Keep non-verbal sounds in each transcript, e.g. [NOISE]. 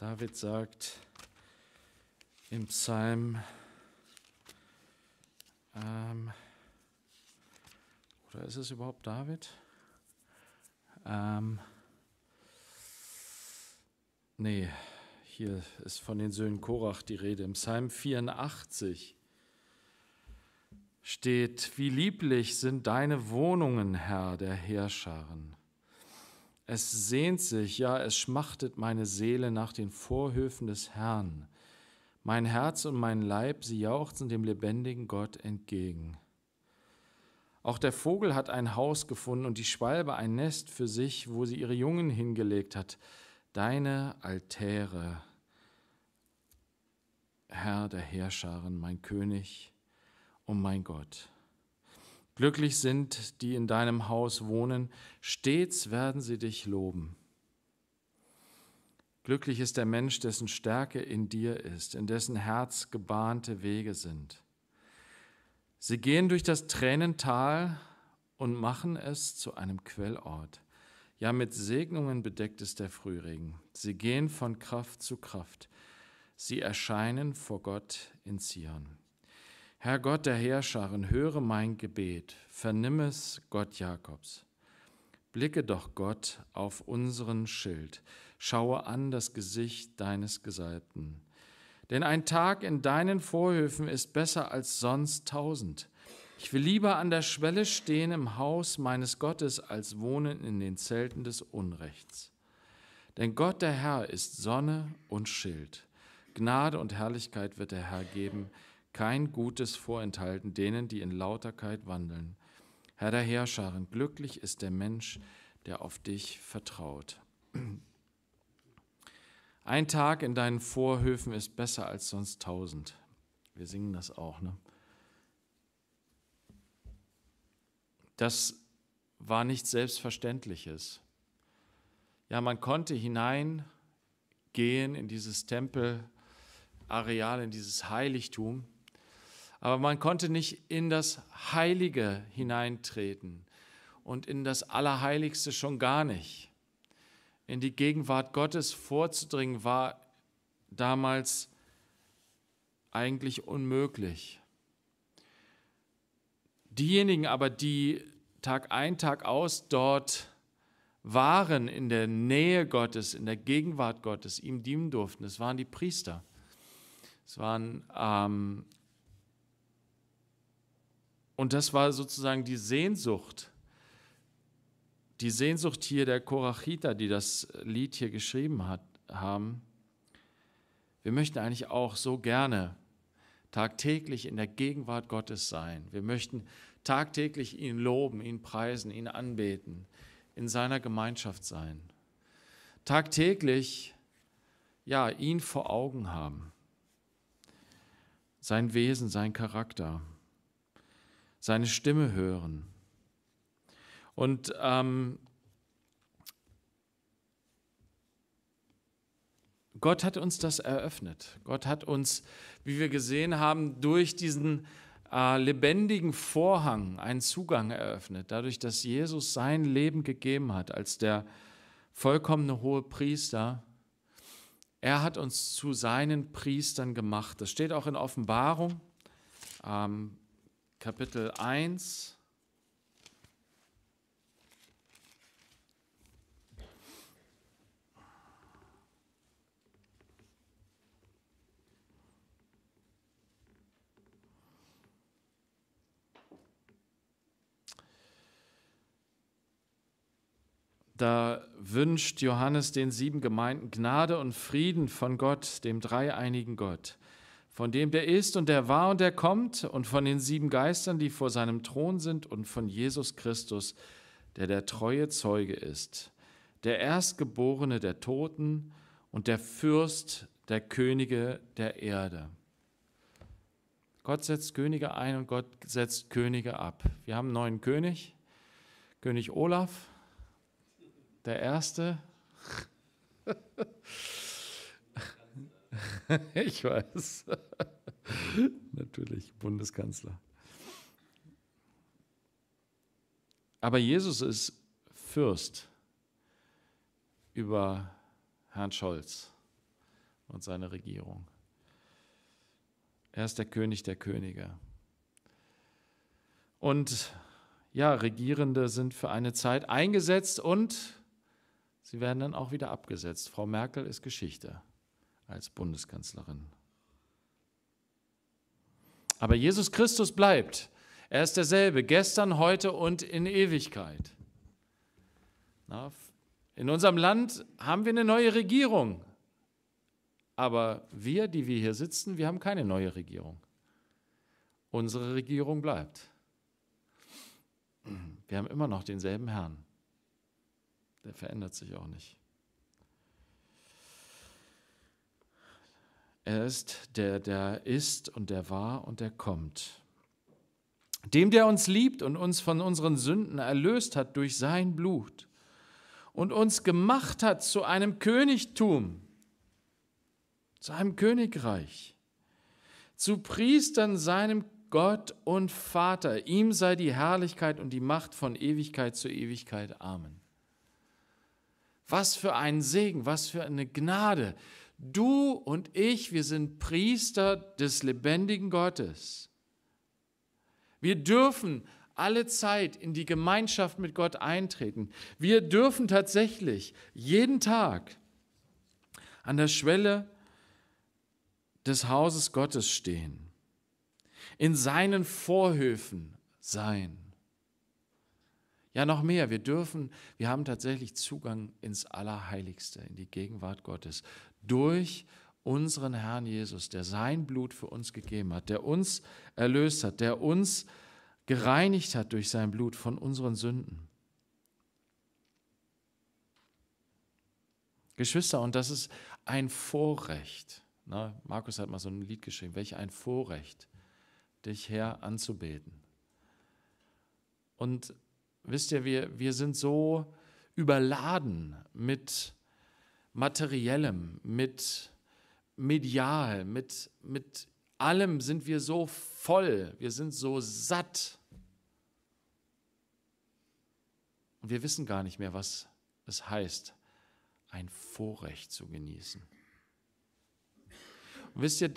David sagt im Psalm, ähm, oder ist es überhaupt David? Ähm, nee, hier ist von den Söhnen Korach die Rede. Im Psalm 84 steht, wie lieblich sind deine Wohnungen, Herr der Herrscharen. Es sehnt sich, ja, es schmachtet meine Seele nach den Vorhöfen des Herrn. Mein Herz und mein Leib, sie jauchzen dem lebendigen Gott entgegen. Auch der Vogel hat ein Haus gefunden und die Schwalbe ein Nest für sich, wo sie ihre Jungen hingelegt hat. Deine Altäre, Herr der Heerscharen, mein König und mein Gott. Glücklich sind, die in deinem Haus wohnen, stets werden sie dich loben. Glücklich ist der Mensch, dessen Stärke in dir ist, in dessen Herz gebahnte Wege sind. Sie gehen durch das Tränental und machen es zu einem Quellort. Ja, mit Segnungen bedeckt ist der Frühregen. Sie gehen von Kraft zu Kraft. Sie erscheinen vor Gott in Zion. Herr Gott der Heerscharen, höre mein Gebet, vernimm es, Gott Jakobs. Blicke doch, Gott, auf unseren Schild, schaue an das Gesicht deines Gesalbten. Denn ein Tag in deinen Vorhöfen ist besser als sonst tausend. Ich will lieber an der Schwelle stehen im Haus meines Gottes, als wohnen in den Zelten des Unrechts. Denn Gott der Herr ist Sonne und Schild. Gnade und Herrlichkeit wird der Herr geben kein Gutes vorenthalten denen, die in Lauterkeit wandeln. Herr der Herrscharen, glücklich ist der Mensch, der auf dich vertraut. Ein Tag in deinen Vorhöfen ist besser als sonst tausend. Wir singen das auch, ne? Das war nichts Selbstverständliches. Ja, man konnte hineingehen in dieses Tempelareal, in dieses Heiligtum, aber man konnte nicht in das Heilige hineintreten und in das Allerheiligste schon gar nicht. In die Gegenwart Gottes vorzudringen war damals eigentlich unmöglich. Diejenigen aber, die Tag ein, Tag aus dort waren, in der Nähe Gottes, in der Gegenwart Gottes, ihm dienen durften, das waren die Priester. Es waren ähm, und das war sozusagen die Sehnsucht, die Sehnsucht hier der Korachita, die das Lied hier geschrieben hat, haben. Wir möchten eigentlich auch so gerne tagtäglich in der Gegenwart Gottes sein. Wir möchten tagtäglich ihn loben, ihn preisen, ihn anbeten, in seiner Gemeinschaft sein. Tagtäglich, ja, ihn vor Augen haben. Sein Wesen, sein Charakter seine Stimme hören. Und ähm, Gott hat uns das eröffnet. Gott hat uns, wie wir gesehen haben, durch diesen äh, lebendigen Vorhang einen Zugang eröffnet, dadurch, dass Jesus sein Leben gegeben hat als der vollkommene hohe Priester. Er hat uns zu seinen Priestern gemacht. Das steht auch in Offenbarung. Ähm, Kapitel 1. Da wünscht Johannes den sieben Gemeinden Gnade und Frieden von Gott, dem dreieinigen Gott von dem der ist und der war und der kommt und von den sieben Geistern, die vor seinem Thron sind und von Jesus Christus, der der treue Zeuge ist, der Erstgeborene der Toten und der Fürst der Könige der Erde. Gott setzt Könige ein und Gott setzt Könige ab. Wir haben einen neuen König, König Olaf, der Erste. [LAUGHS] [LAUGHS] ich weiß. [LAUGHS] Natürlich, Bundeskanzler. Aber Jesus ist Fürst über Herrn Scholz und seine Regierung. Er ist der König der Könige. Und ja, Regierende sind für eine Zeit eingesetzt und sie werden dann auch wieder abgesetzt. Frau Merkel ist Geschichte als Bundeskanzlerin. Aber Jesus Christus bleibt. Er ist derselbe, gestern, heute und in Ewigkeit. In unserem Land haben wir eine neue Regierung. Aber wir, die wir hier sitzen, wir haben keine neue Regierung. Unsere Regierung bleibt. Wir haben immer noch denselben Herrn. Der verändert sich auch nicht. Er ist der, der ist und der war und der kommt. Dem, der uns liebt und uns von unseren Sünden erlöst hat durch sein Blut und uns gemacht hat zu einem Königtum, zu einem Königreich, zu Priestern seinem Gott und Vater. Ihm sei die Herrlichkeit und die Macht von Ewigkeit zu Ewigkeit. Amen. Was für ein Segen, was für eine Gnade, Du und ich, wir sind Priester des lebendigen Gottes. Wir dürfen alle Zeit in die Gemeinschaft mit Gott eintreten. Wir dürfen tatsächlich jeden Tag an der Schwelle des Hauses Gottes stehen, in seinen Vorhöfen sein. Ja, noch mehr, wir dürfen, wir haben tatsächlich Zugang ins Allerheiligste, in die Gegenwart Gottes durch unseren Herrn Jesus, der sein Blut für uns gegeben hat, der uns erlöst hat, der uns gereinigt hat durch sein Blut von unseren Sünden. Geschwister, und das ist ein Vorrecht. Na, ne? Markus hat mal so ein Lied geschrieben, welch ein Vorrecht, dich Herr anzubeten. Und wisst ihr, wir, wir sind so überladen mit Materiellem, mit Medial, mit, mit allem sind wir so voll, wir sind so satt. Und wir wissen gar nicht mehr, was es heißt, ein Vorrecht zu genießen. Und wisst ihr,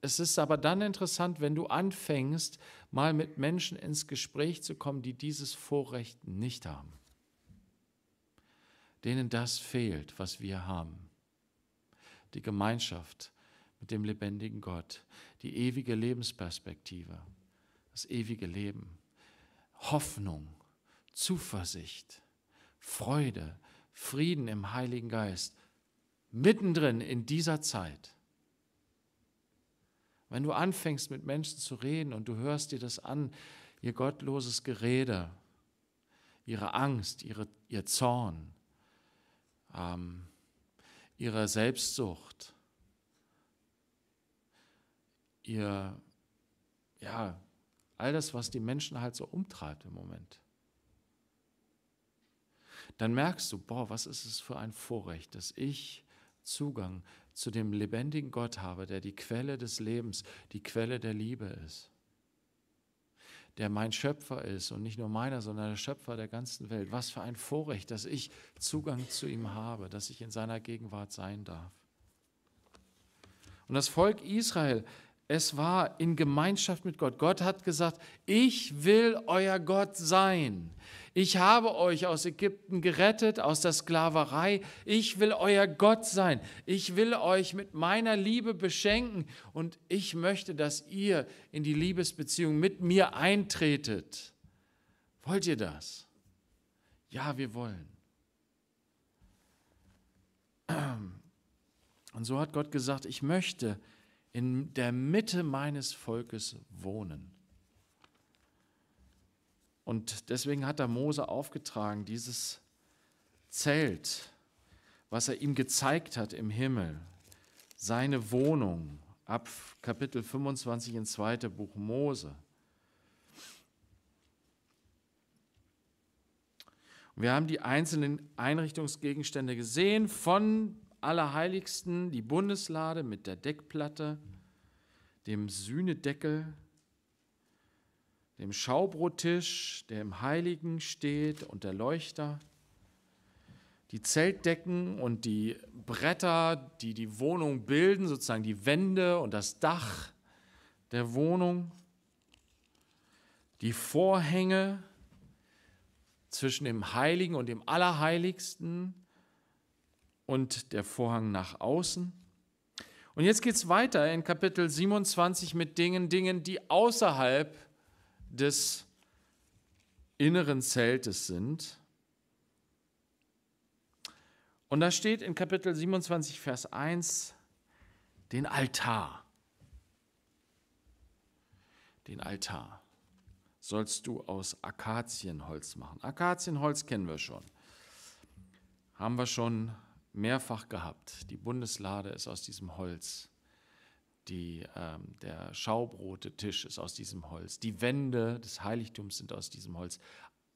es ist aber dann interessant, wenn du anfängst, mal mit Menschen ins Gespräch zu kommen, die dieses Vorrecht nicht haben denen das fehlt, was wir haben. Die Gemeinschaft mit dem lebendigen Gott, die ewige Lebensperspektive, das ewige Leben, Hoffnung, Zuversicht, Freude, Frieden im Heiligen Geist, mittendrin in dieser Zeit. Wenn du anfängst, mit Menschen zu reden und du hörst dir das an, ihr gottloses Gerede, ihre Angst, ihre, ihr Zorn, ähm, ihrer Selbstsucht, ihr, ja, all das, was die Menschen halt so umtreibt im Moment. Dann merkst du, boah, was ist es für ein Vorrecht, dass ich Zugang zu dem lebendigen Gott habe, der die Quelle des Lebens, die Quelle der Liebe ist der mein Schöpfer ist und nicht nur meiner, sondern der Schöpfer der ganzen Welt. Was für ein Vorrecht, dass ich Zugang zu ihm habe, dass ich in seiner Gegenwart sein darf. Und das Volk Israel es war in Gemeinschaft mit Gott. Gott hat gesagt, ich will euer Gott sein. Ich habe euch aus Ägypten gerettet, aus der Sklaverei. Ich will euer Gott sein. Ich will euch mit meiner Liebe beschenken und ich möchte, dass ihr in die Liebesbeziehung mit mir eintretet. Wollt ihr das? Ja, wir wollen. Und so hat Gott gesagt, ich möchte, in der Mitte meines Volkes wohnen. Und deswegen hat er Mose aufgetragen, dieses Zelt, was er ihm gezeigt hat im Himmel, seine Wohnung ab Kapitel 25 in 2. Buch Mose. Wir haben die einzelnen Einrichtungsgegenstände gesehen, von Allerheiligsten die Bundeslade mit der Deckplatte, dem Sühnedeckel, dem Schaubrottisch, der im Heiligen steht und der Leuchter, die Zeltdecken und die Bretter, die die Wohnung bilden, sozusagen die Wände und das Dach der Wohnung, die Vorhänge zwischen dem Heiligen und dem Allerheiligsten, und der Vorhang nach außen. Und jetzt geht es weiter in Kapitel 27 mit Dingen, Dingen, die außerhalb des inneren Zeltes sind. Und da steht in Kapitel 27, Vers 1, den Altar. Den Altar sollst du aus Akazienholz machen. Akazienholz kennen wir schon. Haben wir schon mehrfach gehabt. Die Bundeslade ist aus diesem Holz. Die, ähm, der schaubrote Tisch ist aus diesem Holz. Die Wände des Heiligtums sind aus diesem Holz.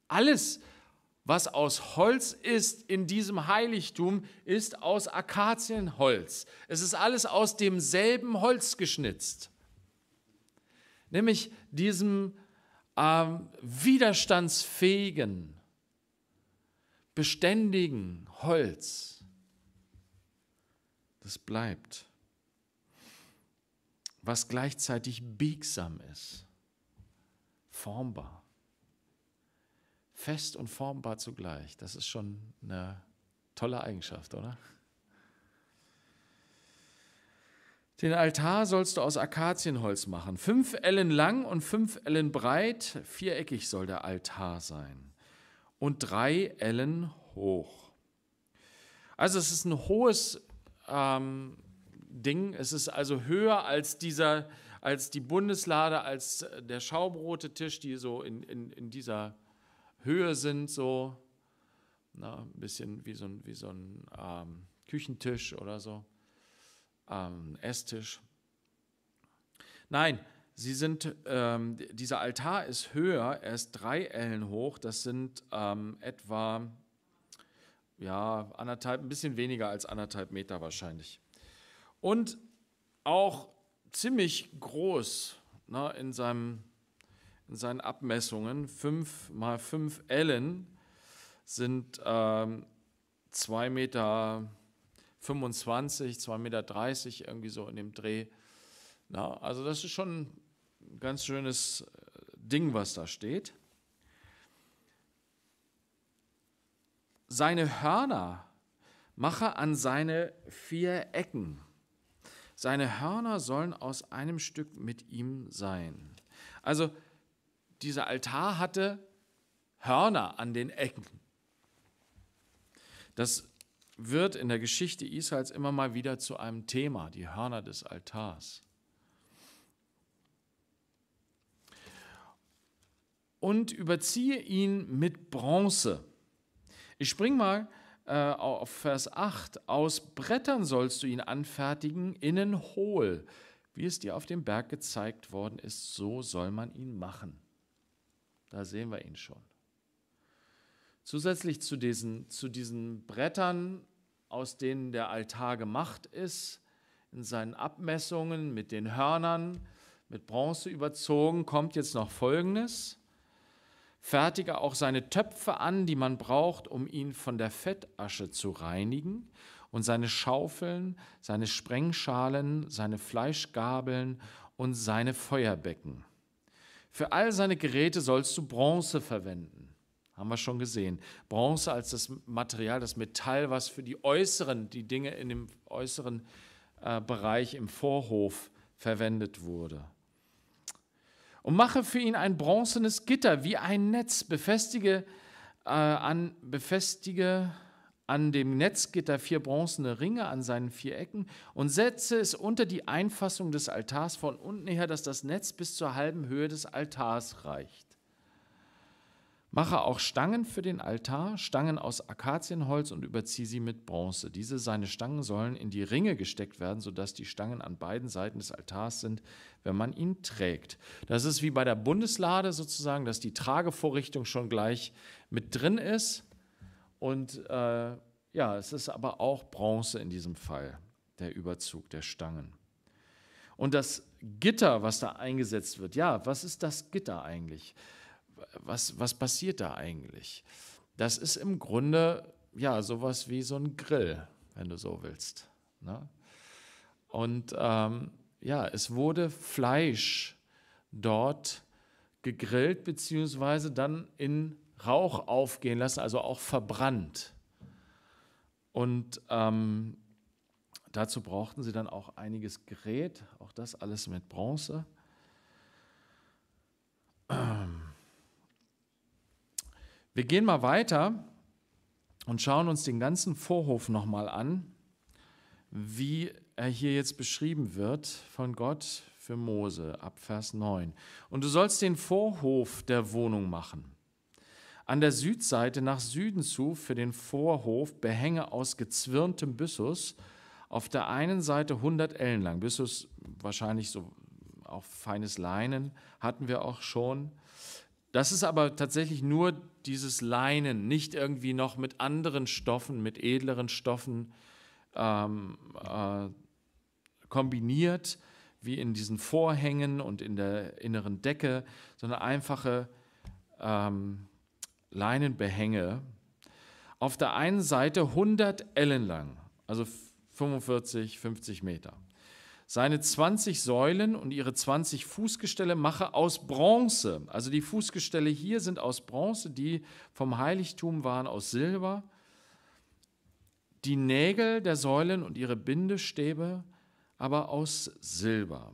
Alles, was aus Holz ist in diesem Heiligtum, ist aus Akazienholz. Es ist alles aus demselben Holz geschnitzt. Nämlich diesem ähm, widerstandsfähigen, beständigen Holz das bleibt, was gleichzeitig biegsam ist, formbar, fest und formbar zugleich. Das ist schon eine tolle Eigenschaft, oder? Den Altar sollst du aus Akazienholz machen. Fünf Ellen lang und fünf Ellen breit, viereckig soll der Altar sein. Und drei Ellen hoch. Also es ist ein hohes ähm, Ding. Es ist also höher als dieser, als die Bundeslade, als äh, der Schaubrotetisch, die so in, in, in dieser Höhe sind, so na, ein bisschen wie so ein, wie so ein ähm, Küchentisch oder so, ähm, Esstisch. Nein, sie sind, ähm, dieser Altar ist höher, er ist drei Ellen hoch, das sind ähm, etwa ja, anderthalb, ein bisschen weniger als anderthalb Meter wahrscheinlich. Und auch ziemlich groß ne, in, seinem, in seinen Abmessungen. 5 mal 5 Ellen sind ähm, zwei Meter 2,30 Meter irgendwie so in dem Dreh. Na, also das ist schon ein ganz schönes äh, Ding, was da steht. seine Hörner mache an seine vier Ecken. Seine Hörner sollen aus einem Stück mit ihm sein. Also dieser Altar hatte Hörner an den Ecken. Das wird in der Geschichte Israels immer mal wieder zu einem Thema, die Hörner des Altars. Und überziehe ihn mit Bronze. Ich spring mal äh, auf Vers 8. Aus Brettern sollst du ihn anfertigen, innen hohl. Wie es dir auf dem Berg gezeigt worden ist, so soll man ihn machen. Da sehen wir ihn schon. Zusätzlich zu diesen, zu diesen Brettern, aus denen der Altar gemacht ist, in seinen Abmessungen mit den Hörnern, mit Bronze überzogen, kommt jetzt noch Folgendes fertige auch seine Töpfe an, die man braucht, um ihn von der Fettasche zu reinigen, und seine Schaufeln, seine Sprengschalen, seine Fleischgabeln und seine Feuerbecken. Für all seine Geräte sollst du Bronze verwenden. Haben wir schon gesehen. Bronze als das Material, das Metall, was für die äußeren, die Dinge in dem äußeren äh, Bereich im Vorhof verwendet wurde und mache für ihn ein bronzenes Gitter wie ein Netz, befestige, äh, an, befestige an dem Netzgitter vier bronzene Ringe an seinen vier Ecken und setze es unter die Einfassung des Altars von unten her, dass das Netz bis zur halben Höhe des Altars reicht. Mache auch Stangen für den Altar, Stangen aus Akazienholz und überziehe sie mit Bronze. Diese seine Stangen sollen in die Ringe gesteckt werden, sodass die Stangen an beiden Seiten des Altars sind, wenn man ihn trägt. Das ist wie bei der Bundeslade sozusagen, dass die Tragevorrichtung schon gleich mit drin ist. Und äh, ja, es ist aber auch Bronze in diesem Fall, der Überzug der Stangen. Und das Gitter, was da eingesetzt wird, ja, was ist das Gitter eigentlich? was, was passiert da eigentlich? Das ist im Grunde ja sowas wie so ein Grill, wenn du so willst. Ne? Und ähm, ja, es wurde Fleisch dort gegrillt, beziehungsweise dann in Rauch aufgehen lassen, also auch verbrannt. Und ähm, dazu brauchten sie dann auch einiges Gerät, auch das alles mit Bronze. Wir gehen mal weiter und schauen uns den ganzen Vorhof nochmal an, wie er hier jetzt beschrieben wird von Gott für Mose ab Vers 9. Und du sollst den Vorhof der Wohnung machen. An der Südseite nach Süden zu für den Vorhof Behänge aus gezwirntem Byssus, auf der einen Seite 100 Ellen lang. Byssus wahrscheinlich so auch feines Leinen hatten wir auch schon. Das ist aber tatsächlich nur dieses Leinen, nicht irgendwie noch mit anderen Stoffen, mit edleren Stoffen ähm, äh, kombiniert, wie in diesen Vorhängen und in der inneren Decke, sondern einfache ähm, Leinenbehänge. Auf der einen Seite 100 Ellen lang, also 45, 50 Meter seine 20 Säulen und ihre 20 Fußgestelle mache aus Bronze. Also die Fußgestelle hier sind aus Bronze, die vom Heiligtum waren aus Silber. Die Nägel der Säulen und ihre Bindestäbe aber aus Silber.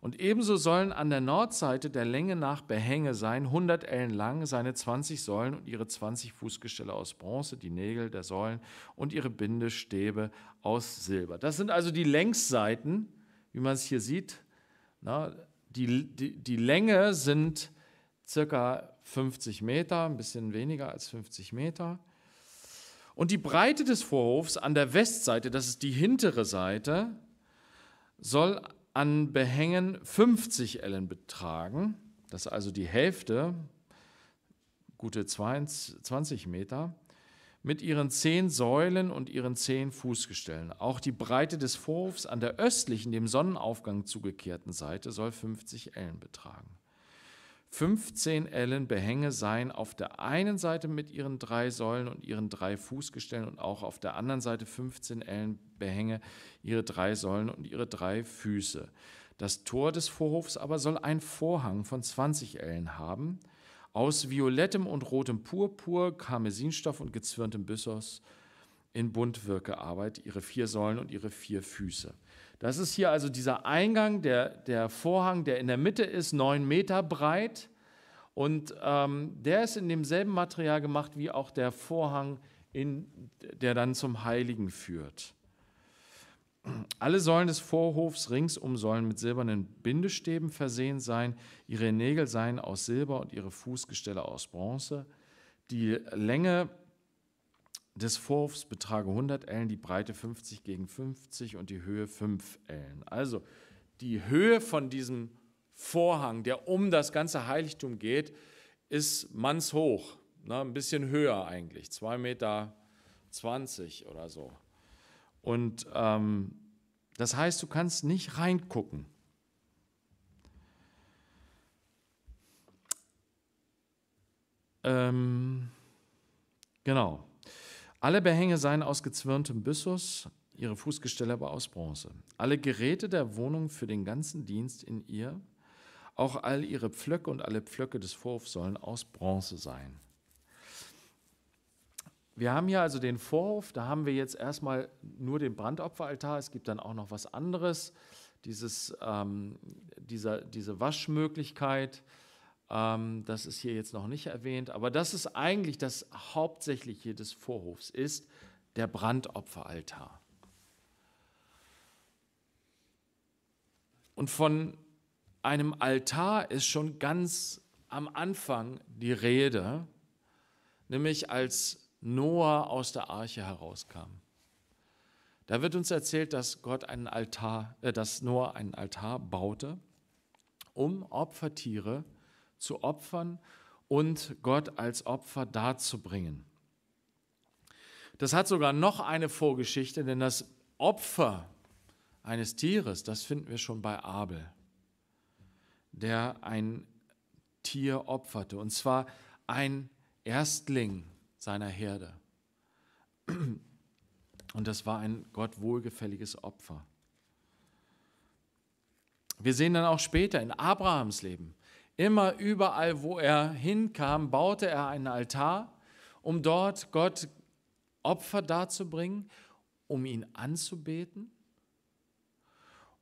Und ebenso sollen an der Nordseite der Länge nach Behänge sein, 100 Ellen lang, seine 20 Säulen und ihre 20 Fußgestelle aus Bronze, die Nägel der Säulen und ihre Bindestäbe aus Silber. Das sind also die Längsseiten wie man es hier sieht. Na, die, die, die Länge sind circa 50 Meter, ein bisschen weniger als 50 Meter. Und die Breite des Vorhofs an der Westseite, das ist die hintere Seite, soll an Behängen 50 Ellen betragen. Das ist also die Hälfte, gute 20 Meter mit ihren zehn Säulen und ihren zehn Fußgestellen. Auch die Breite des Vorhofs an der östlichen, dem Sonnenaufgang zugekehrten Seite soll 50 Ellen betragen. 15 Ellen Behänge seien auf der einen Seite mit ihren drei Säulen und ihren drei Fußgestellen und auch auf der anderen Seite 15 Ellen Behänge, ihre drei Säulen und ihre drei Füße. Das Tor des Vorhofs aber soll einen Vorhang von 20 Ellen haben aus violettem und rotem Purpur, Karmesinstoff und gezwirntem Byssos in Buntwirkearbeit, ihre vier Säulen und ihre vier Füße. Das ist hier also dieser Eingang, der, der Vorhang, der in der Mitte ist, neun Meter breit. Und ähm, der ist in demselben Material gemacht wie auch der Vorhang, in, der dann zum Heiligen führt. Alle Säulen des Vorhofs ringsum sollen mit silbernen Bindestäben versehen sein, ihre Nägel seien aus Silber und ihre Fußgestelle aus Bronze. Die Länge des Vorhofs betrage 100 Ellen, die Breite 50 gegen 50 und die Höhe 5 Ellen. Also die Höhe von diesem Vorhang, der um das ganze Heiligtum geht, ist mannshoch, ne, ein bisschen höher eigentlich, 2,20 Meter oder so. Und ähm, das heißt, du kannst nicht reingucken. Ähm, genau. Alle Behänge seien aus gezwirntem Byssus, ihre Fußgestelle aber aus Bronze. Alle Geräte der Wohnung für den ganzen Dienst in ihr, auch all ihre Pflöcke und alle Pflöcke des Vorhofs sollen aus Bronze sein. Wir haben hier also den Vorhof, da haben wir jetzt erstmal nur den Brandopferaltar. Es gibt dann auch noch was anderes, dieses, ähm, dieser, diese Waschmöglichkeit. Ähm, das ist hier jetzt noch nicht erwähnt, aber das ist eigentlich das Hauptsächliche des Vorhofs, ist der Brandopferaltar. Und von einem Altar ist schon ganz am Anfang die Rede, nämlich als Noah aus der Arche herauskam. Da wird uns erzählt, dass Gott einen Altar, äh, dass Noah einen Altar baute, um Opfertiere zu opfern und Gott als Opfer darzubringen. Das hat sogar noch eine Vorgeschichte, denn das Opfer eines Tieres, das finden wir schon bei Abel, der ein Tier opferte, und zwar ein Erstling seiner Herde. Und das war ein Gott wohlgefälliges Opfer. Wir sehen dann auch später in Abrahams Leben, immer überall, wo er hinkam, baute er einen Altar, um dort Gott Opfer darzubringen, um ihn anzubeten,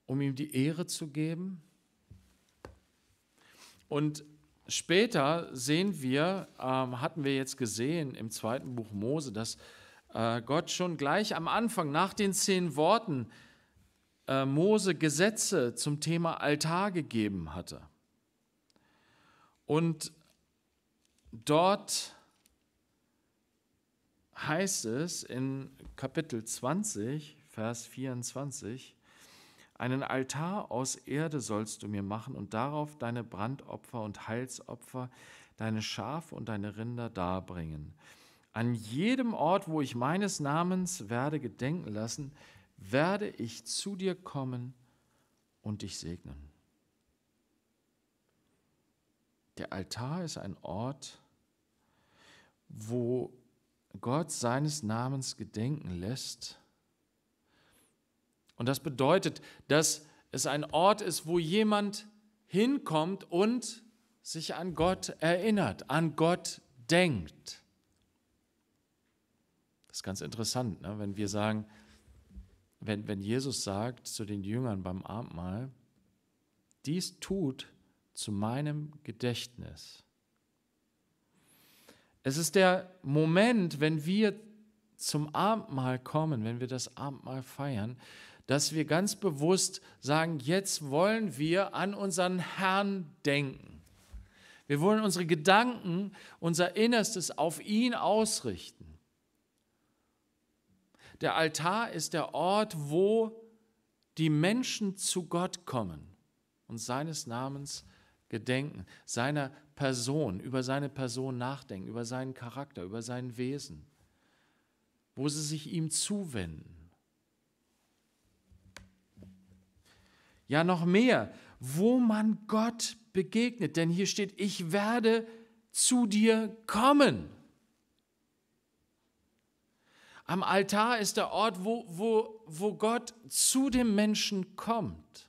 um ihm die Ehre zu geben. Und Später sehen wir, ähm, hatten wir jetzt gesehen im zweiten Buch Mose, dass äh, Gott schon gleich am Anfang, nach den zehn Worten, äh, Mose Gesetze zum Thema Altar gegeben hatte. Und dort heißt es in Kapitel 20, Vers 24, einen Altar aus Erde sollst du mir machen und darauf deine Brandopfer und Heilsopfer, deine Schafe und deine Rinder darbringen. An jedem Ort, wo ich meines Namens werde gedenken lassen, werde ich zu dir kommen und dich segnen. Der Altar ist ein Ort, wo Gott seines Namens gedenken lässt und das bedeutet, dass es ein Ort ist, wo jemand hinkommt und sich an Gott erinnert, an Gott denkt. Das ist ganz interessant, ne? wenn wir sagen, wenn, wenn Jesus sagt zu den Jüngern beim Abendmahl, dies tut zu meinem Gedächtnis. Es ist der Moment, wenn wir zum Abendmahl kommen, wenn wir das Abendmahl feiern, dass wir ganz bewusst sagen, jetzt wollen wir an unseren Herrn denken. Wir wollen unsere Gedanken, unser Innerstes auf ihn ausrichten. Der Altar ist der Ort, wo die Menschen zu Gott kommen und seines Namens gedenken, seiner Person, über seine Person nachdenken, über seinen Charakter, über sein Wesen, wo sie sich ihm zuwenden. ja noch mehr, wo man Gott begegnet. Denn hier steht, ich werde zu dir kommen. Am Altar ist der Ort, wo, wo, wo Gott zu dem Menschen kommt.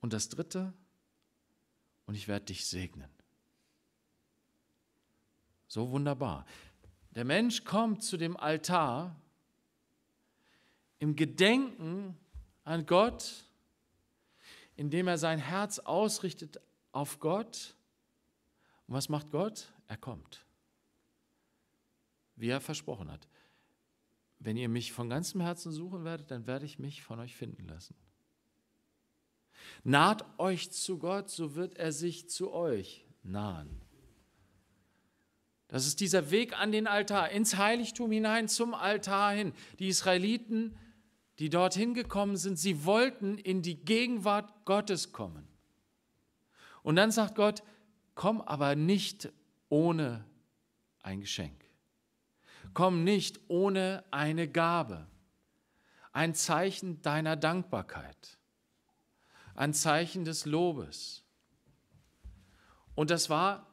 Und das Dritte, und ich werde dich segnen. So wunderbar. Der Mensch kommt zu dem Altar im Gedenken an Gott, indem er sein Herz ausrichtet auf Gott. Und was macht Gott? Er kommt, wie er versprochen hat. Wenn ihr mich von ganzem Herzen suchen werdet, dann werde ich mich von euch finden lassen. Naht euch zu Gott, so wird er sich zu euch nahen. Das ist dieser Weg an den Altar, ins Heiligtum hinein, zum Altar hin. Die Israeliten die dorthin gekommen sind, sie wollten in die Gegenwart Gottes kommen. Und dann sagt Gott, komm aber nicht ohne ein Geschenk. Komm nicht ohne eine Gabe, ein Zeichen deiner Dankbarkeit, ein Zeichen des Lobes. Und das war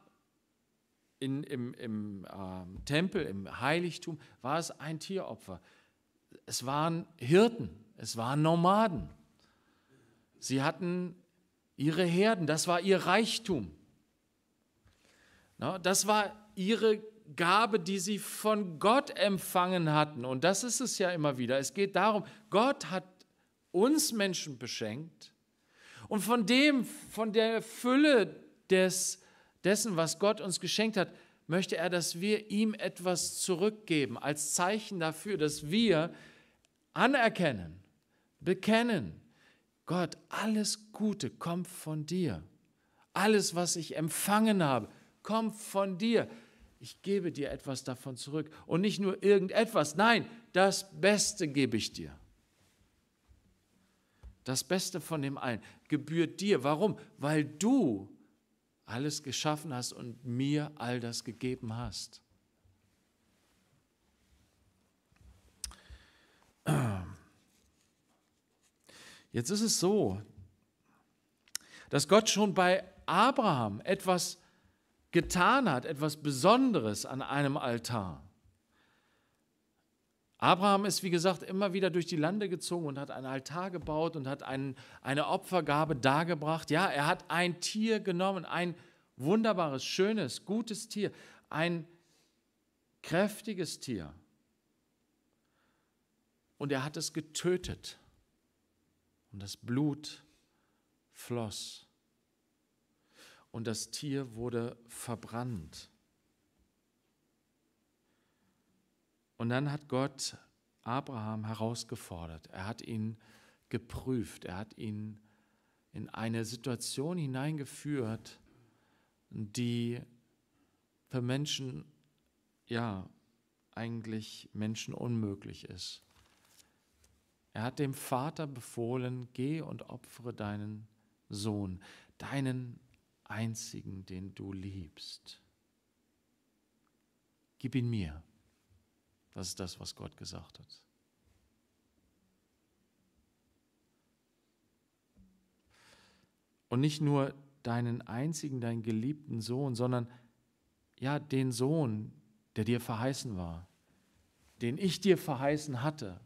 in, im, im äh, Tempel, im Heiligtum, war es ein Tieropfer es waren Hirten, es waren Nomaden. Sie hatten ihre Herden, das war ihr Reichtum. Das war ihre Gabe, die sie von Gott empfangen hatten. Und das ist es ja immer wieder. Es geht darum, Gott hat uns Menschen beschenkt. Und von dem, von der Fülle des, dessen, was Gott uns geschenkt hat, möchte er, dass wir ihm etwas zurückgeben, als Zeichen dafür, dass wir anerkennen, bekennen, Gott, alles Gute kommt von dir. Alles, was ich empfangen habe, kommt von dir. Ich gebe dir etwas davon zurück. Und nicht nur irgendetwas, nein, das Beste gebe ich dir. Das Beste von dem allen gebührt dir. Warum? Weil du alles geschaffen hast und mir all das gegeben hast. Jetzt ist es so, dass Gott schon bei Abraham etwas getan hat, etwas Besonderes an einem Altar. Abraham ist, wie gesagt, immer wieder durch die Lande gezogen und hat einen Altar gebaut und hat einen, eine Opfergabe dargebracht. Ja, er hat ein Tier genommen, ein wunderbares, schönes, gutes Tier, ein kräftiges Tier. Und er hat es getötet. Und das Blut floss. Und das Tier wurde verbrannt. Und dann hat Gott Abraham herausgefordert. Er hat ihn geprüft. Er hat ihn in eine Situation hineingeführt, die für Menschen, ja, eigentlich Menschen unmöglich ist. Er hat dem Vater befohlen, geh und opfere deinen Sohn, deinen einzigen, den du liebst. Gib ihn mir. Das ist das, was Gott gesagt hat. Und nicht nur deinen einzigen, deinen geliebten Sohn, sondern ja, den Sohn, der dir verheißen war, den ich dir verheißen hatte,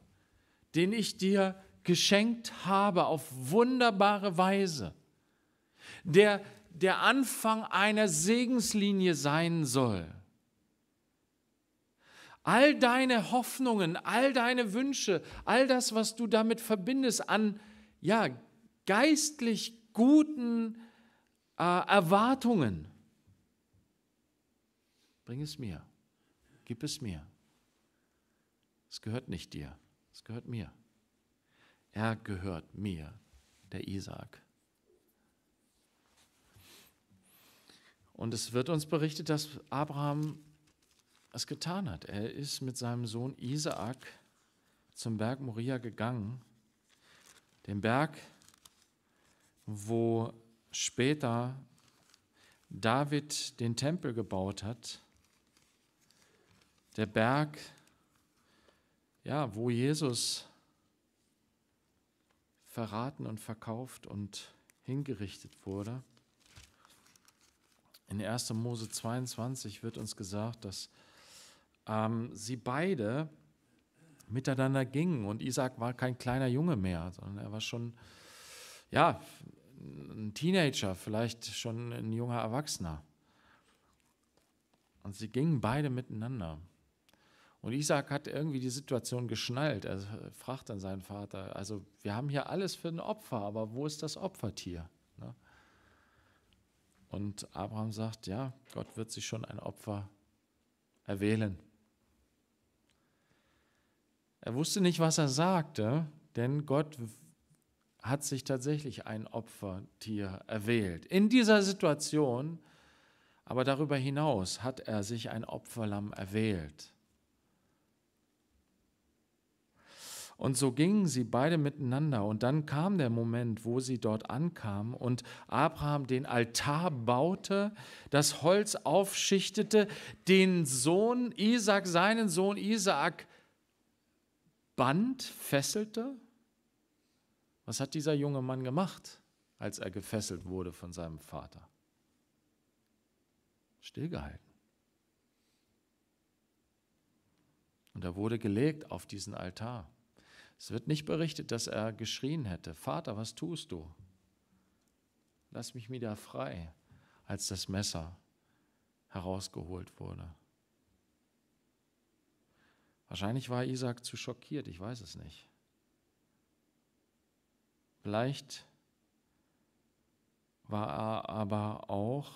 den ich dir geschenkt habe auf wunderbare Weise, der der Anfang einer Segenslinie sein soll all deine Hoffnungen, all deine Wünsche, all das, was du damit verbindest an ja, geistlich guten äh, Erwartungen. Bring es mir, gib es mir. Es gehört nicht dir, es gehört mir. Er gehört mir, der Isaac. Und es wird uns berichtet, dass Abraham es getan hat. Er ist mit seinem Sohn Isaak zum Berg Moria gegangen, dem Berg, wo später David den Tempel gebaut hat, der Berg, ja, wo Jesus verraten und verkauft und hingerichtet wurde. In 1. Mose 22 wird uns gesagt, dass ähm, sie beide miteinander gingen. Und Isaac war kein kleiner Junge mehr, sondern er war schon, ja, ein Teenager, vielleicht schon ein junger Erwachsener. Und sie gingen beide miteinander. Und Isaac hat irgendwie die Situation geschnallt. Er fragt dann seinen Vater, also wir haben hier alles für ein Opfer, aber wo ist das Opfertier? Ne? Und Abraham sagt, ja, Gott wird sich schon ein Opfer erwählen. Er wusste nicht, was er sagte, denn Gott hat sich tatsächlich ein Opfertier erwählt. In dieser Situation, aber darüber hinaus hat er sich ein Opferlamm erwählt. Und so gingen sie beide miteinander. Und dann kam der Moment, wo sie dort ankamen und Abraham den Altar baute, das Holz aufschichtete, den Sohn Isaac, seinen Sohn Isaac Band fesselte? Was hat dieser junge Mann gemacht, als er gefesselt wurde von seinem Vater? Stillgehalten. Und er wurde gelegt auf diesen Altar. Es wird nicht berichtet, dass er geschrien hätte, Vater, was tust du? Lass mich wieder frei, als das Messer herausgeholt wurde. Wahrscheinlich war Isaac zu schockiert, ich weiß es nicht. Vielleicht war er aber auch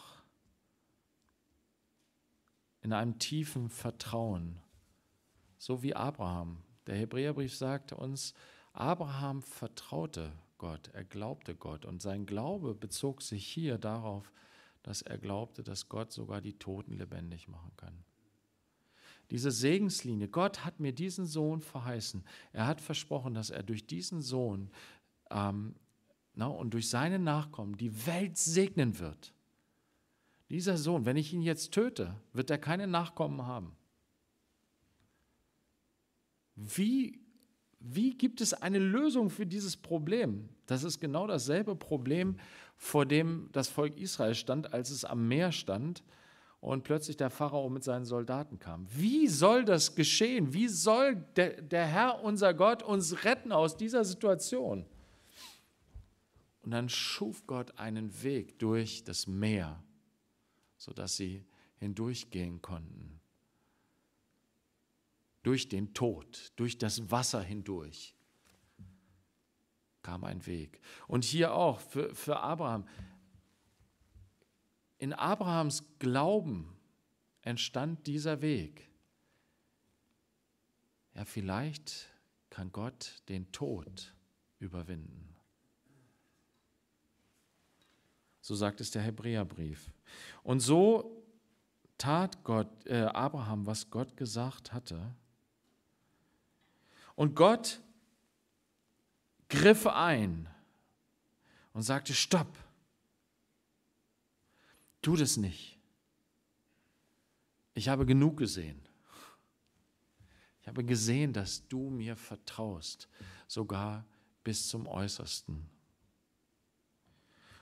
in einem tiefen Vertrauen, so wie Abraham. Der Hebräerbrief sagt uns, Abraham vertraute Gott, er glaubte Gott und sein Glaube bezog sich hier darauf, dass er glaubte, dass Gott sogar die Toten lebendig machen kann. Diese Segenslinie. Gott hat mir diesen Sohn verheißen. Er hat versprochen, dass er durch diesen Sohn ähm, na, und durch seine Nachkommen die Welt segnen wird. Dieser Sohn, wenn ich ihn jetzt töte, wird er keine Nachkommen haben. Wie, wie gibt es eine Lösung für dieses Problem? Das ist genau dasselbe Problem, vor dem das Volk Israel stand, als es am Meer stand und plötzlich der Pharao mit seinen Soldaten kam. Wie soll das geschehen? Wie soll der, der Herr, unser Gott, uns retten aus dieser Situation? Und dann schuf Gott einen Weg durch das Meer, sodass sie hindurchgehen konnten. Durch den Tod, durch das Wasser hindurch kam ein Weg. Und hier auch für, für Abraham in Abrahams Glauben entstand dieser Weg. Ja, vielleicht kann Gott den Tod überwinden. So sagt es der Hebräerbrief. Und so tat Gott äh, Abraham, was Gott gesagt hatte. Und Gott griff ein und sagte: Stopp. Tu das nicht. Ich habe genug gesehen. Ich habe gesehen, dass du mir vertraust, sogar bis zum Äußersten.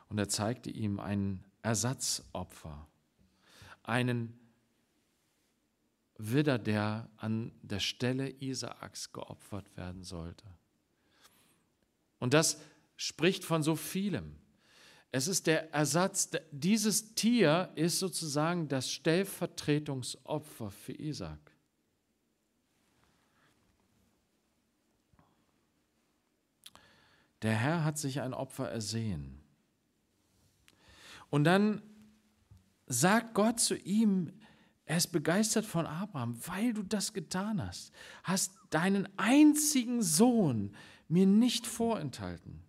Und er zeigte ihm ein Ersatzopfer, einen Widder, der an der Stelle Isaaks geopfert werden sollte. Und das spricht von so vielem. Es ist der Ersatz, dieses Tier ist sozusagen das Stellvertretungsopfer für Isaac. Der Herr hat sich ein Opfer ersehen. Und dann sagt Gott zu ihm, er ist begeistert von Abraham, weil du das getan hast, hast deinen einzigen Sohn mir nicht vorenthalten.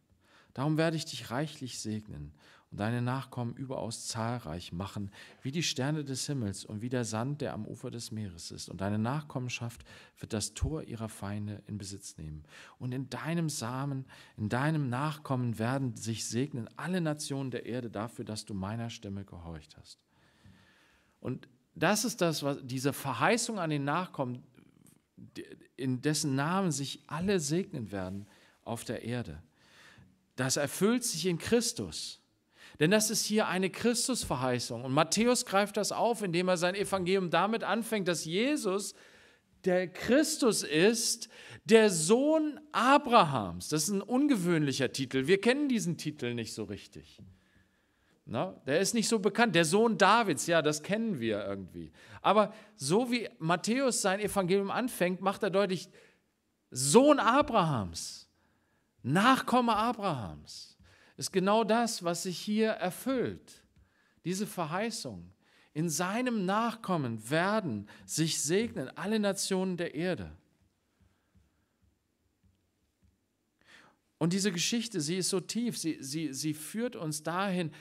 Darum werde ich dich reichlich segnen und deine Nachkommen überaus zahlreich machen, wie die Sterne des Himmels und wie der Sand, der am Ufer des Meeres ist. Und deine Nachkommenschaft wird das Tor ihrer Feinde in Besitz nehmen. Und in deinem Samen, in deinem Nachkommen werden sich segnen alle Nationen der Erde dafür, dass du meiner Stimme gehorcht hast. Und das ist das, was diese Verheißung an den Nachkommen, in dessen Namen sich alle segnen werden auf der Erde. Das erfüllt sich in Christus. Denn das ist hier eine Christusverheißung. Und Matthäus greift das auf, indem er sein Evangelium damit anfängt, dass Jesus der Christus ist, der Sohn Abrahams. Das ist ein ungewöhnlicher Titel. Wir kennen diesen Titel nicht so richtig. Na, der ist nicht so bekannt. Der Sohn Davids, ja, das kennen wir irgendwie. Aber so wie Matthäus sein Evangelium anfängt, macht er deutlich, Sohn Abrahams, Nachkomme Abrahams ist genau das, was sich hier erfüllt. Diese Verheißung. In seinem Nachkommen werden sich segnen alle Nationen der Erde. Und diese Geschichte, sie ist so tief, sie, sie, sie führt uns dahin,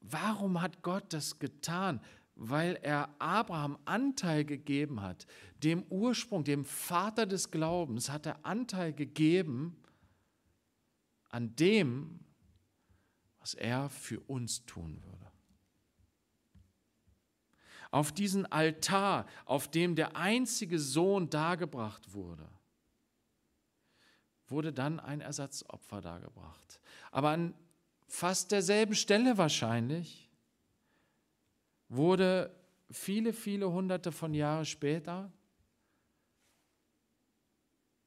warum hat Gott das getan? Weil er Abraham Anteil gegeben hat, dem Ursprung, dem Vater des Glaubens hat er Anteil gegeben an dem, was er für uns tun würde. Auf diesen Altar, auf dem der einzige Sohn dargebracht wurde, wurde dann ein Ersatzopfer dargebracht. Aber an fast derselben Stelle wahrscheinlich wurde viele, viele hunderte von Jahren später,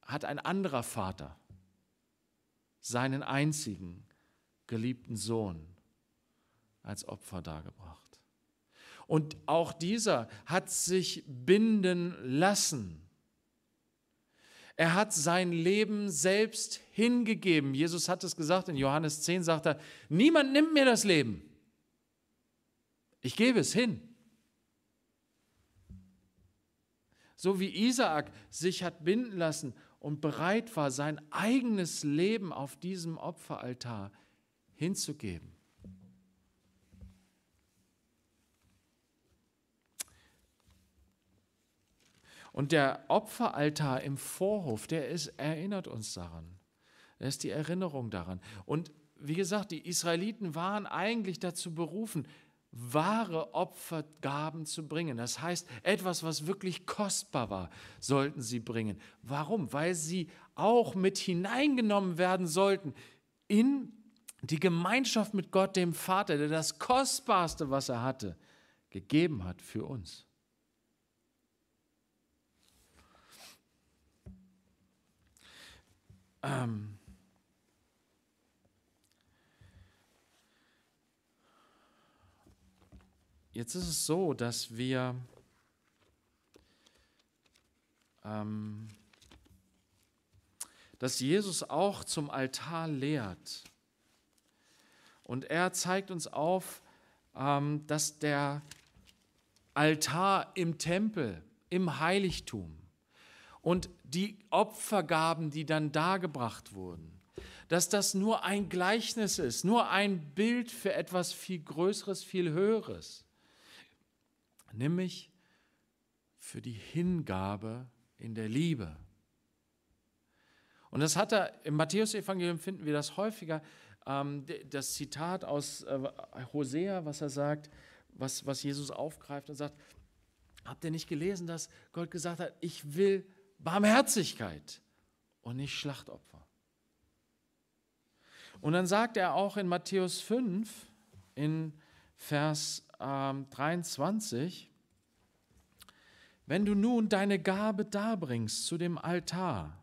hat ein anderer Vater seinen einzigen geliebten Sohn als Opfer dargebracht. Und auch dieser hat sich binden lassen. Er hat sein Leben selbst hingegeben. Jesus hat es gesagt, in Johannes 10 sagt er, niemand nimmt mir das Leben. Ich gebe es hin. So wie Isaak sich hat binden lassen und bereit war, sein eigenes Leben auf diesem Opferaltar zu hinzugeben. Und der Opferaltar im Vorhof, der ist, erinnert uns daran. Er ist die Erinnerung daran. Und wie gesagt, die Israeliten waren eigentlich dazu berufen, wahre Opfergaben zu bringen. Das heißt, etwas, was wirklich kostbar war, sollten sie bringen. Warum? Weil sie auch mit hineingenommen werden sollten in die Gemeinschaft mit Gott, dem Vater, der das Kostbarste, was er hatte, gegeben hat für uns. Ähm Jetzt ist es so, dass wir ähm dass Jesus auch zum Altar lehrt und er zeigt uns auf, ähm, dass der Altar im Tempel, im Heiligtum und die Opfergaben, die dann dargebracht wurden, dass das nur ein Gleichnis ist, nur ein Bild für etwas viel Größeres, viel Höheres, nämlich für die Hingabe in der Liebe. Und das hat er im Matthäusevangelium finden wir das häufiger, ähm, das Zitat aus äh, Hosea, was er sagt, was, was Jesus aufgreift und sagt, habt ihr nicht gelesen, dass Gott gesagt hat, ich will Barmherzigkeit und nicht Schlachtopfer. Und dann sagt er auch in Matthäus 5, in Vers 23, ähm, wenn du nun deine Gabe darbringst zu dem Altar,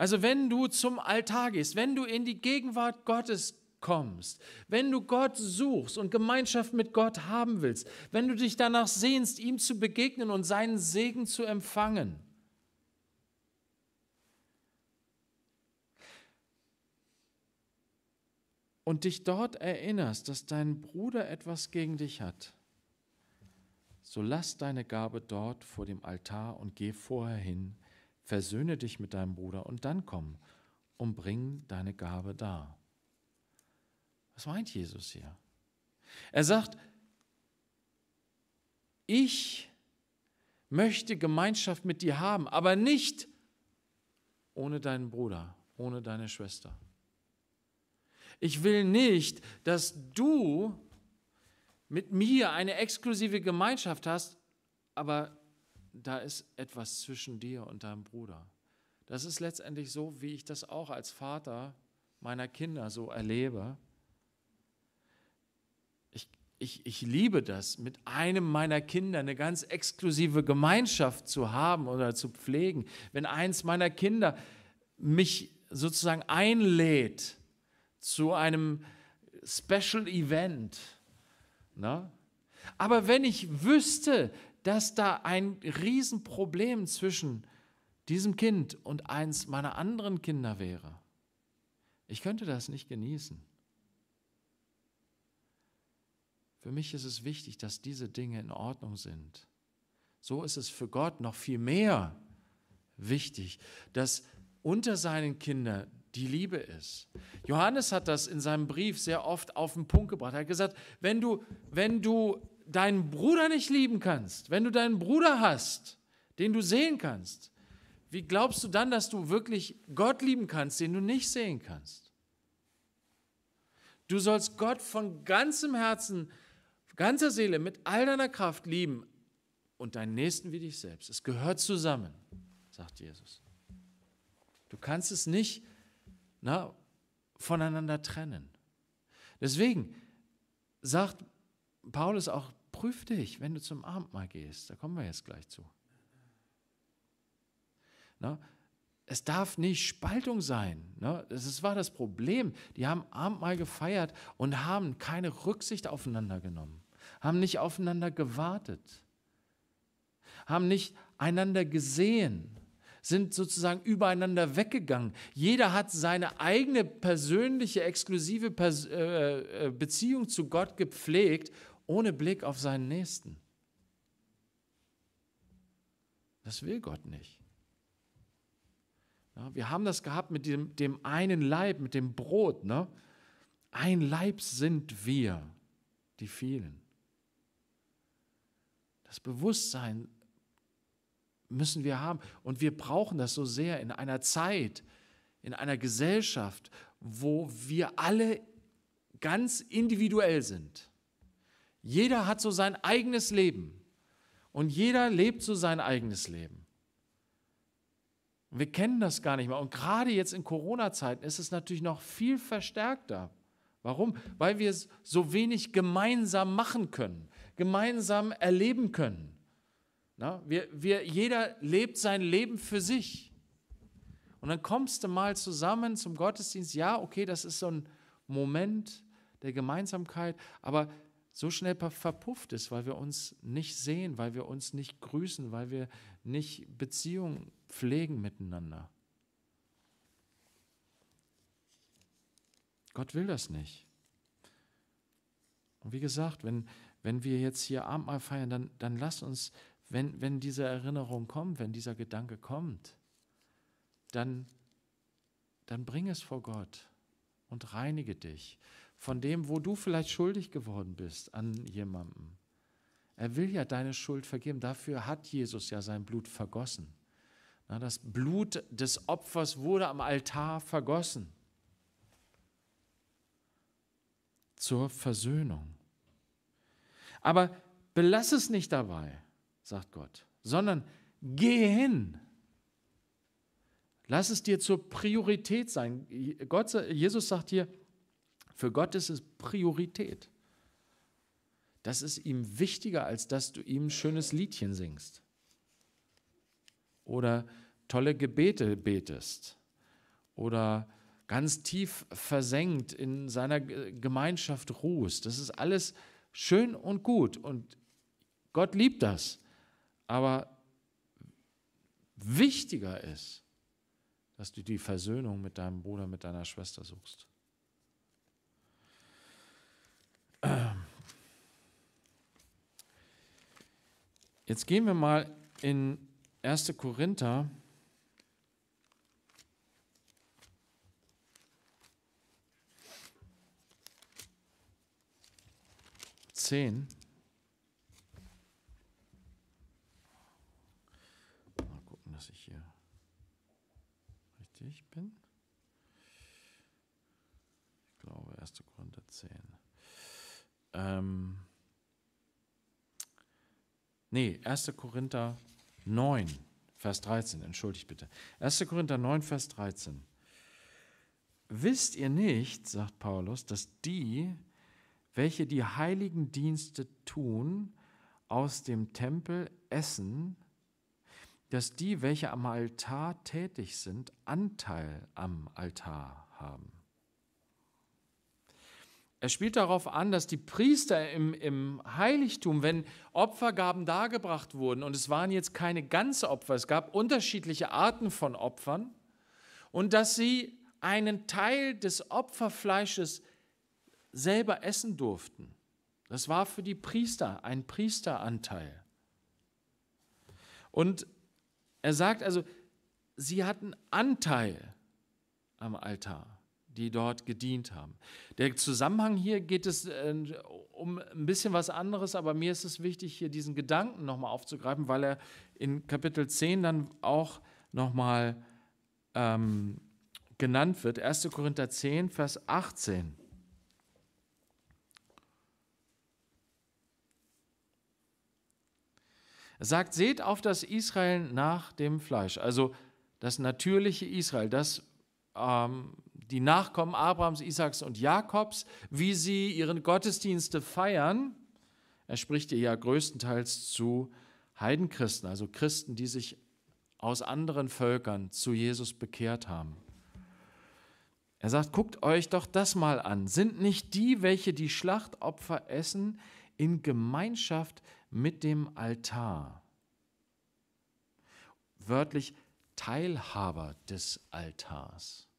also wenn du zum Altar gehst, wenn du in die Gegenwart Gottes kommst, wenn du Gott suchst und Gemeinschaft mit Gott haben willst, wenn du dich danach sehnst, ihm zu begegnen und seinen Segen zu empfangen. Und dich dort erinnerst, dass dein Bruder etwas gegen dich hat, so lass deine Gabe dort vor dem Altar und geh vorher hin versöhne dich mit deinem Bruder und dann komm und bring deine Gabe dar. Was meint Jesus hier? Er sagt, ich möchte Gemeinschaft mit dir haben, aber nicht ohne deinen Bruder, ohne deine Schwester. Ich will nicht, dass du mit mir eine exklusive Gemeinschaft hast, aber da ist etwas zwischen dir und deinem Bruder. Das ist letztendlich so, wie ich das auch als Vater meiner Kinder so erlebe. Ich, ich, ich liebe das, mit einem meiner Kinder eine ganz exklusive Gemeinschaft zu haben oder zu pflegen. Wenn eins meiner Kinder mich sozusagen einlädt zu einem Special Event. Ne? Aber wenn ich wüsste, dass da ein Riesenproblem zwischen diesem Kind und eins meiner anderen Kinder wäre. Ich könnte das nicht genießen. Für mich ist es wichtig, dass diese Dinge in Ordnung sind. So ist es für Gott noch viel mehr wichtig, dass unter seinen Kindern die Liebe ist. Johannes hat das in seinem Brief sehr oft auf den Punkt gebracht. Er hat gesagt, wenn du, wenn du deinen Bruder nicht lieben kannst, wenn du deinen Bruder hast, den du sehen kannst, wie glaubst du dann, dass du wirklich Gott lieben kannst, den du nicht sehen kannst? Du sollst Gott von ganzem Herzen, ganzer Seele, mit all deiner Kraft lieben und deinen Nächsten wie dich selbst. Es gehört zusammen, sagt Jesus. Du kannst es nicht na, voneinander trennen. Deswegen sagt Paulus auch Prüf dich, wenn du zum Abendmahl gehst. Da kommen wir jetzt gleich zu. Na, ne? es darf nicht Spaltung sein. Ne? Das war das Problem. Die haben Abendmahl gefeiert und haben keine Rücksicht aufeinander genommen, haben nicht aufeinander gewartet, haben nicht einander gesehen, sind sozusagen übereinander weggegangen. Jeder hat seine eigene persönliche, exklusive äh, äh, Beziehung zu Gott gepflegt ohne Blick auf seinen Nächsten. Das will Gott nicht. Ja, wir haben das gehabt mit dem, dem einen Leib, mit dem Brot. Ne? Ein Leib sind wir, die vielen. Das Bewusstsein müssen wir haben. Und wir brauchen das so sehr in einer Zeit, in einer Gesellschaft, wo wir alle ganz individuell sind. Jeder hat so sein eigenes Leben und jeder lebt so sein eigenes Leben. wir kennen das gar nicht mehr. Und gerade jetzt in Corona-Zeiten ist es natürlich noch viel verstärkter. Warum? Weil wir es so wenig gemeinsam machen können, gemeinsam erleben können. Na, wir, wir, jeder lebt sein Leben für sich. Und dann kommst du mal zusammen zum Gottesdienst. Ja, okay, das ist so ein Moment der Gemeinsamkeit, aber so schnell verpufft ist, weil wir uns nicht sehen, weil wir uns nicht grüßen, weil wir nicht Beziehungen pflegen miteinander. Gott will das nicht. Und wie gesagt, wenn, wenn wir jetzt hier Abendmahl feiern, dann, dann lass uns, wenn, wenn diese Erinnerung kommt, wenn dieser Gedanke kommt, dann, dann bring es vor Gott und reinige dich von dem, wo du vielleicht schuldig geworden bist an jemandem. Er will ja deine Schuld vergeben. Dafür hat Jesus ja sein Blut vergossen. das Blut des Opfers wurde am Altar vergossen. Zur Versöhnung. Aber belass es nicht dabei, sagt Gott, sondern geh hin. Lass es dir zur Priorität sein. Gott, Jesus sagt hier, für Gott ist es Priorität. Das ist ihm wichtiger, als dass du ihm ein schönes Liedchen singst oder tolle Gebete betest oder ganz tief versenkt in seiner Gemeinschaft ruhst. Das ist alles schön und gut und Gott liebt das. Aber wichtiger ist, dass du die Versöhnung mit deinem Bruder, mit deiner Schwester suchst. Jetzt gehen wir mal in 1. Korinther. Zehn. ähm, nee, 1. Korinther 9, Vers 13, entschuldigt bitte. 1. Korinther 9, Vers 13. Wisst ihr nicht, sagt Paulus, dass die, welche die heiligen Dienste tun, aus dem Tempel essen, dass die, welche am Altar tätig sind, Anteil am Altar haben. Er spielt darauf an, dass die Priester im, im, Heiligtum, wenn Opfergaben dargebracht wurden, und es waren jetzt keine ganze Opfer, es gab unterschiedliche Arten von Opfern, und dass sie einen Teil des Opferfleisches selber essen durften. Das war für die Priester ein Priesteranteil. Und er sagt also, sie hatten Anteil am Altar die dort gedient haben. Der Zusammenhang hier geht es äh, um ein bisschen was anderes, aber mir ist es wichtig, hier diesen Gedanken nochmal aufzugreifen, weil er in Kapitel 10 dann auch nochmal ähm, genannt wird. 1. Korinther 10, Vers 18. Er sagt, seht auf das Israel nach dem Fleisch, also das natürliche Israel, das, ähm, die Nachkommen Abrahams, Isaaks und Jakobs, wie sie ihren Gottesdienste feiern. Er spricht ihr ja größtenteils zu Heidenchristen, also Christen, die sich aus anderen Völkern zu Jesus bekehrt haben. Er sagt, guckt euch doch das mal an. Sind nicht die, welche die Schlachtopfer essen, in Gemeinschaft mit dem Altar? Wörtlich Teilhaber des Altars.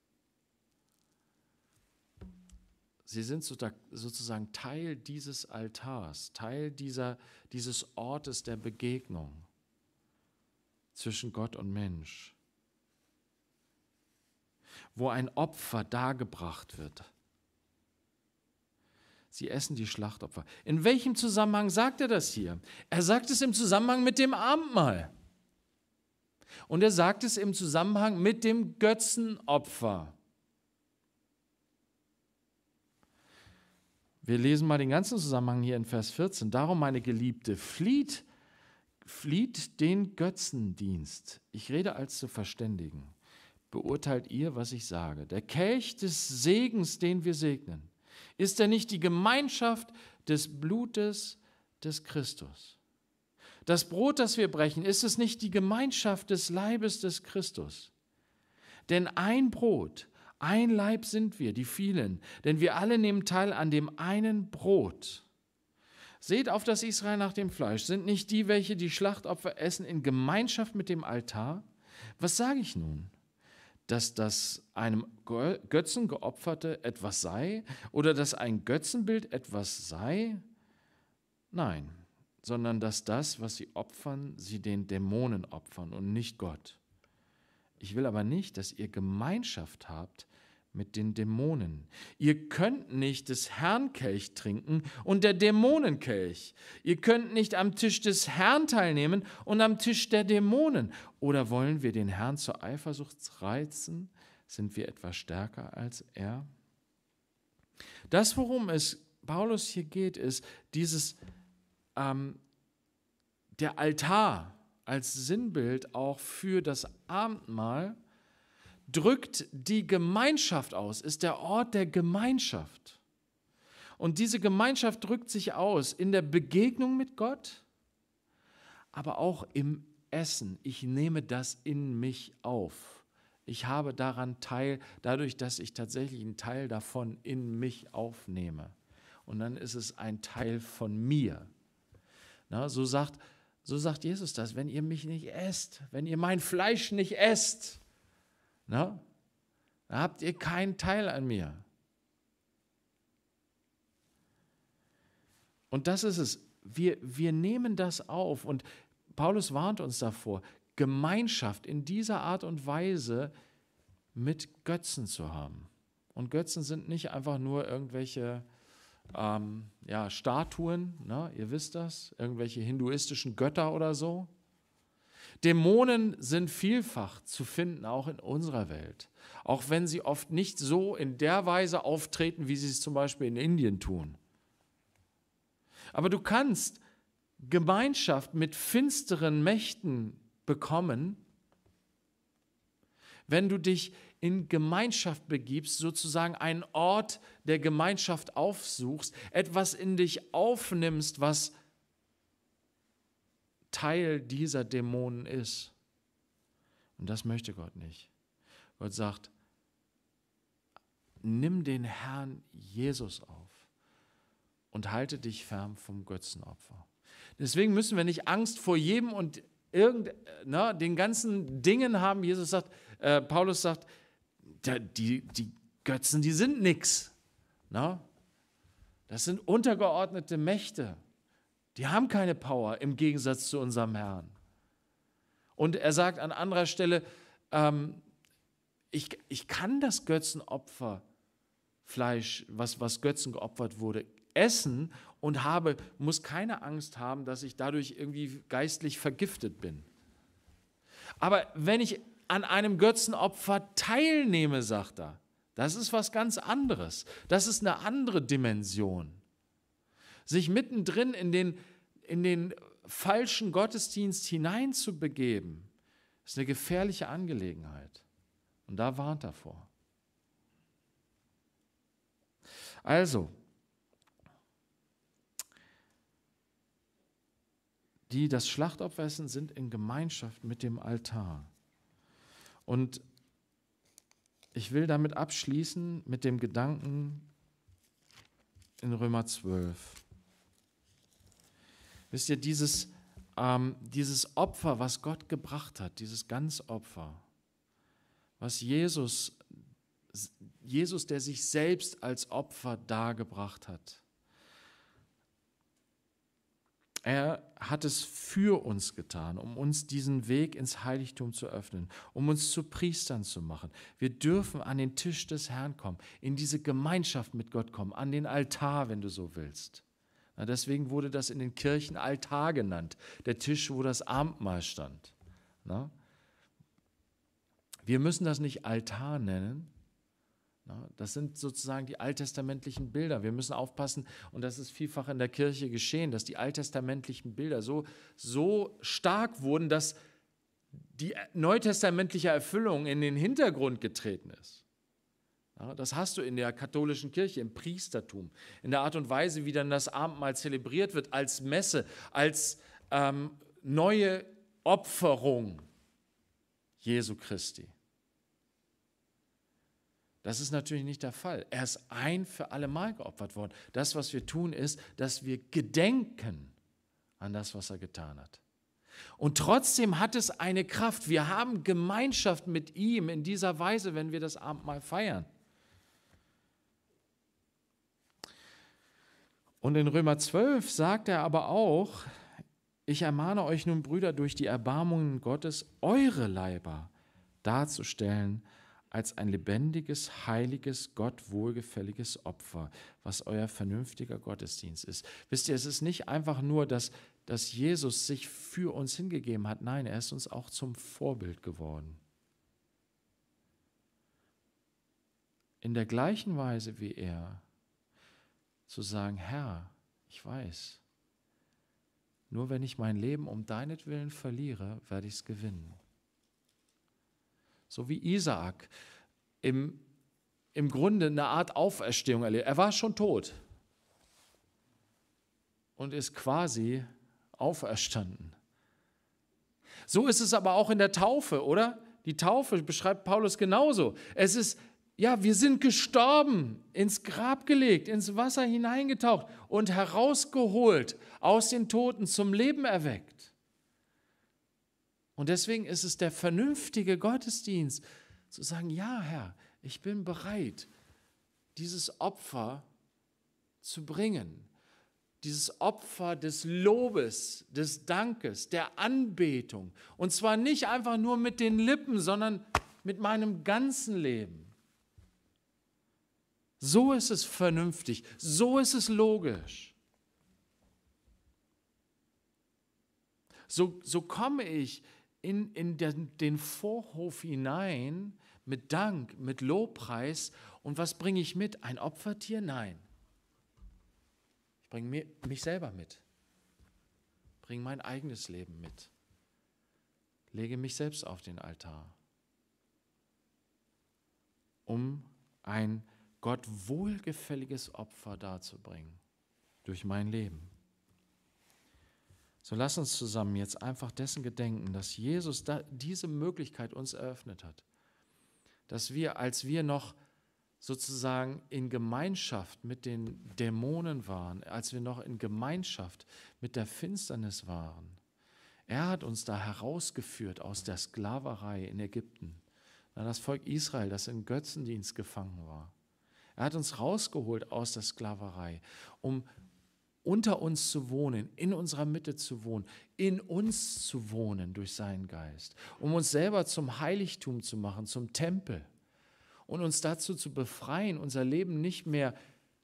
Sie sind sozusagen Teil dieses Altars, Teil dieser, dieses Ortes der Begegnung zwischen Gott und Mensch, wo ein Opfer dargebracht wird. Sie essen die Schlachtopfer. In welchem Zusammenhang sagt er das hier? Er sagt es im Zusammenhang mit dem Abendmahl. Und er sagt es im Zusammenhang mit dem Götzenopfer. Wir lesen mal den ganzen Zusammenhang hier in Vers 14. Darum, meine Geliebte, flieht, flieht den Götzendienst. Ich rede als zu Verständigen. Beurteilt ihr, was ich sage. Der Kelch des Segens, den wir segnen, ist er nicht die Gemeinschaft des Blutes des Christus? Das Brot, das wir brechen, ist es nicht die Gemeinschaft des Leibes des Christus? Denn ein Brot ein Leib sind wir, die vielen, denn wir alle nehmen teil an dem einen Brot. Seht auf das Israel nach dem Fleisch. Sind nicht die, welche die Schlachtopfer essen, in Gemeinschaft mit dem Altar? Was sage ich nun? Dass das einem Götzen geopferte etwas sei oder dass ein Götzenbild etwas sei? Nein, sondern dass das, was sie opfern, sie den Dämonen opfern und nicht Gott. Ich will aber nicht, dass ihr Gemeinschaft habt mit den Dämonen. Ihr könnt nicht des Herrn Kelch trinken und der Dämonen Kelch. Ihr könnt nicht am Tisch des Herrn teilnehmen und am Tisch der Dämonen. Oder wollen wir den Herrn zur Eifersucht reizen? Sind wir etwas stärker als er? Das, worum es Paulus hier geht, ist dieses ähm, der Altar als Sinnbild auch für das Abendmahl drückt die Gemeinschaft aus, ist der Ort der Gemeinschaft. Und diese Gemeinschaft drückt sich aus in der Begegnung mit Gott, aber auch im Essen. Ich nehme das in mich auf. Ich habe daran teil, dadurch, dass ich tatsächlich einen Teil davon in mich aufnehme. Und dann ist es ein Teil von mir. Na, so, sagt, so sagt Jesus das, wenn ihr mich nicht esst, wenn ihr mein Fleisch nicht esst, Ne? Da habt ihr keinen Teil an mir. Und das ist es. Wir, wir nehmen das auf und Paulus warnt uns davor, Gemeinschaft in dieser Art und Weise mit Götzen zu haben. Und Götzen sind nicht einfach nur irgendwelche ähm, ja, Statuen, ne? ihr wisst das, irgendwelche hinduistischen Götter oder so, Dämonen sind vielfach zu finden, auch in unserer Welt, auch wenn sie oft nicht so in der Weise auftreten, wie sie es zum Beispiel in Indien tun. Aber du kannst Gemeinschaft mit finsteren Mächten bekommen, wenn du dich in Gemeinschaft begibst, sozusagen einen Ort der Gemeinschaft aufsuchst, etwas in dich aufnimmst, was Teil dieser Dämonen ist. Und das möchte Gott nicht. Gott sagt, nimm den Herrn Jesus auf und halte dich fern vom Götzenopfer. Deswegen müssen wir nicht Angst vor jedem und irgend, na, den ganzen Dingen haben. Jesus sagt, äh, Paulus sagt, die, die Götzen, die sind nichts. Das sind untergeordnete Mächte. Die haben keine Power im Gegensatz zu unserem Herrn. Und er sagt an anderer Stelle, ähm, ich, ich kann das Götzenopferfleisch, was, was Götzen geopfert wurde, essen und habe, muss keine Angst haben, dass ich dadurch irgendwie geistlich vergiftet bin. Aber wenn ich an einem Götzenopfer teilnehme, sagt er, das ist was ganz anderes. Das ist eine andere Dimension sich mittendrin in den, in den falschen Gottesdienst hineinzubegeben, ist eine gefährliche Angelegenheit. Und da warnt er vor. Also, die das Schlachtopfer essen, sind in Gemeinschaft mit dem Altar. Und ich will damit abschließen mit dem Gedanken in Römer 12. Wisst ihr, dieses, ähm, dieses Opfer, was Gott gebracht hat, dieses Ganzopfer, was Jesus, Jesus, der sich selbst als Opfer dargebracht hat, er hat es für uns getan, um uns diesen Weg ins Heiligtum zu öffnen, um uns zu Priestern zu machen. Wir dürfen an den Tisch des Herrn kommen, in diese Gemeinschaft mit Gott kommen, an den Altar, wenn du so willst. Deswegen wurde das in den Kirchen Altar genannt, der Tisch, wo das Abendmahl stand. Wir müssen das nicht Altar nennen. Das sind sozusagen die alttestamentlichen Bilder. Wir müssen aufpassen, und das ist vielfach in der Kirche geschehen, dass die alttestamentlichen Bilder so, so stark wurden, dass die neutestamentliche Erfüllung in den Hintergrund getreten ist. Das hast du in der katholischen Kirche, im Priestertum, in der Art und Weise, wie dann das Abendmahl zelebriert wird, als Messe, als ähm, neue Opferung Jesu Christi. Das ist natürlich nicht der Fall. Er ist ein für alle Mal geopfert worden. Das, was wir tun, ist, dass wir gedenken an das, was er getan hat. Und trotzdem hat es eine Kraft. Wir haben Gemeinschaft mit ihm in dieser Weise, wenn wir das Abendmahl feiern. Und in Römer 12 sagt er aber auch, ich ermahne euch nun, Brüder, durch die Erbarmungen Gottes eure Leiber darzustellen als ein lebendiges, heiliges, Gott wohlgefälliges Opfer, was euer vernünftiger Gottesdienst ist. Wisst ihr, es ist nicht einfach nur, dass, dass Jesus sich für uns hingegeben hat. Nein, er ist uns auch zum Vorbild geworden. In der gleichen Weise wie er zu sagen, Herr, ich weiß, nur wenn ich mein Leben um deinetwillen verliere, werde ich es gewinnen. So wie Isaak im, im Grunde eine Art Auferstehung erlebt. Er war schon tot und ist quasi auferstanden. So ist es aber auch in der Taufe, oder? Die Taufe beschreibt Paulus genauso. Es ist ja, wir sind gestorben, ins Grab gelegt, ins Wasser hineingetaucht und herausgeholt, aus den Toten zum Leben erweckt. Und deswegen ist es der vernünftige Gottesdienst, zu sagen, ja Herr, ich bin bereit, dieses Opfer zu bringen, dieses Opfer des Lobes, des Dankes, der Anbetung. Und zwar nicht einfach nur mit den Lippen, sondern mit meinem ganzen Leben. So ist es vernünftig, so ist es logisch. So, so komme ich in, in den, den Vorhof hinein mit Dank, mit Lobpreis. Und was bringe ich mit? Ein Opfertier? Nein. Ich bringe mich selber mit. Bringe mein eigenes Leben mit. Lege mich selbst auf den Altar, um ein Gott wohlgefälliges Opfer darzubringen durch mein Leben. So lass uns zusammen jetzt einfach dessen gedenken, dass Jesus da diese Möglichkeit uns eröffnet hat, dass wir, als wir noch sozusagen in Gemeinschaft mit den Dämonen waren, als wir noch in Gemeinschaft mit der Finsternis waren, er hat uns da herausgeführt aus der Sklaverei in Ägypten, das Volk Israel, das in Götzendienst gefangen war. Er hat uns rausgeholt aus der Sklaverei, um unter uns zu wohnen, in unserer Mitte zu wohnen, in uns zu wohnen durch seinen Geist, um uns selber zum Heiligtum zu machen, zum Tempel und uns dazu zu befreien, unser Leben nicht mehr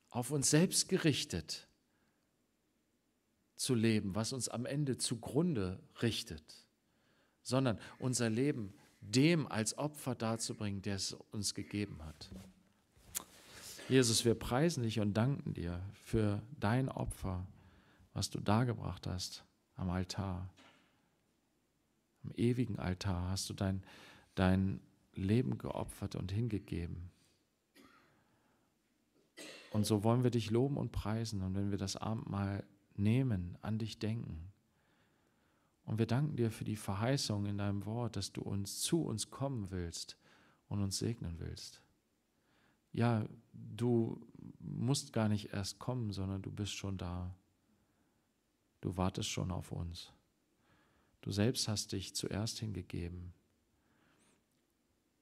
auf uns selbst gerichtet zu leben, was uns am Ende zugrunde richtet, sondern unser Leben dem als Opfer darzubringen, der es uns gegeben hat. Jesus, wir preisen dich und danken dir für dein Opfer, was du dargebracht hast am Altar. Am ewigen Altar hast du dein, dein Leben geopfert und hingegeben. Und so wollen wir dich loben und preisen. Und wenn wir das Abendmahl nehmen, an dich denken. Und wir danken dir für die Verheißung in deinem Wort, dass du uns zu uns kommen willst und uns segnen willst ja, du musst gar nicht erst kommen, sondern du bist schon da. Du wartest schon auf uns. Du selbst hast dich zuerst hingegeben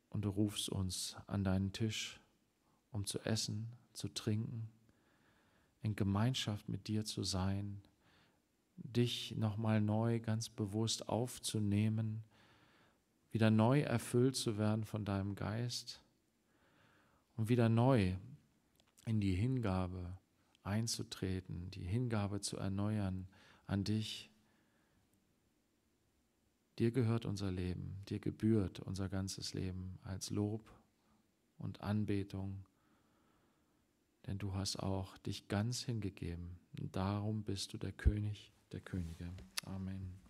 und du rufst uns an deinen Tisch, um zu essen, zu trinken, in Gemeinschaft mit dir zu sein, dich nochmal neu ganz bewusst aufzunehmen, wieder neu erfüllt zu werden von deinem Geist und wieder neu in die Hingabe einzutreten, die Hingabe zu erneuern an dich. Dir gehört unser Leben, dir gebührt unser ganzes Leben als Lob und Anbetung, denn du hast auch dich ganz hingegeben und darum bist du der König der Könige. Amen.